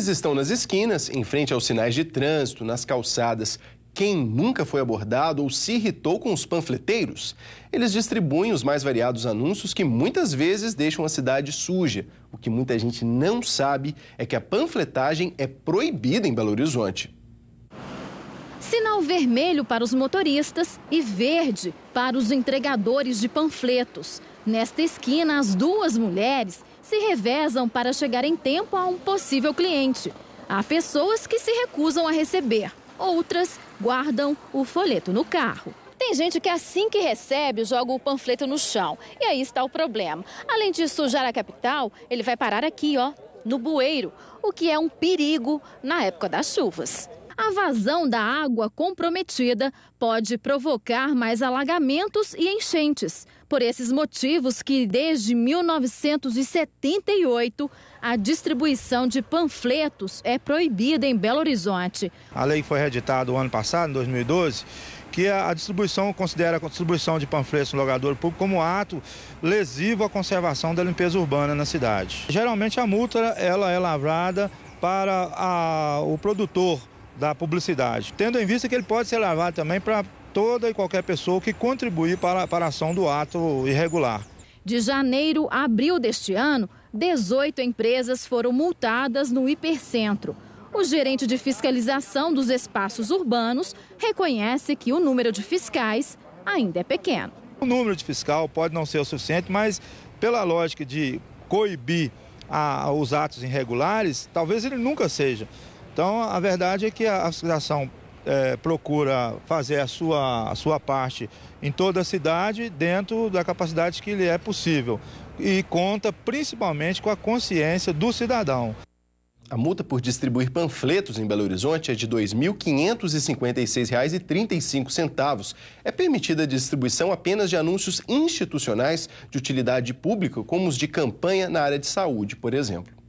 Eles estão nas esquinas, em frente aos sinais de trânsito, nas calçadas. Quem nunca foi abordado ou se irritou com os panfleteiros? Eles distribuem os mais variados anúncios que muitas vezes deixam a cidade suja. O que muita gente não sabe é que a panfletagem é proibida em Belo Horizonte sinal vermelho para os motoristas e verde para os entregadores de panfletos. Nesta esquina, as duas mulheres se revezam para chegar em tempo a um possível cliente. Há pessoas que se recusam a receber, outras guardam o folheto no carro. Tem gente que assim que recebe, joga o panfleto no chão. E aí está o problema. Além de sujar a capital, ele vai parar aqui, ó, no bueiro, o que é um perigo na época das chuvas. A vazão da água comprometida pode provocar mais alagamentos e enchentes. Por esses motivos que desde 1978 a distribuição de panfletos é proibida em Belo Horizonte. A lei foi reeditada o ano passado, em 2012, que a distribuição considera a distribuição de panfletos no logador público como ato lesivo à conservação da limpeza urbana na cidade. Geralmente a multa ela é lavrada para a, o produtor da publicidade, tendo em vista que ele pode ser levado também para toda e qualquer pessoa que contribuir para, para a ação do ato irregular. De janeiro a abril deste ano, 18 empresas foram multadas no hipercentro. O gerente de fiscalização dos espaços urbanos reconhece que o número de fiscais ainda é pequeno. O número de fiscal pode não ser o suficiente, mas pela lógica de coibir a, os atos irregulares, talvez ele nunca seja. Então, a verdade é que a associação é, procura fazer a sua, a sua parte em toda a cidade, dentro da capacidade que lhe é possível. E conta principalmente com a consciência do cidadão. A multa por distribuir panfletos em Belo Horizonte é de R$ 2.556,35. É permitida a distribuição apenas de anúncios institucionais de utilidade pública, como os de campanha na área de saúde, por exemplo.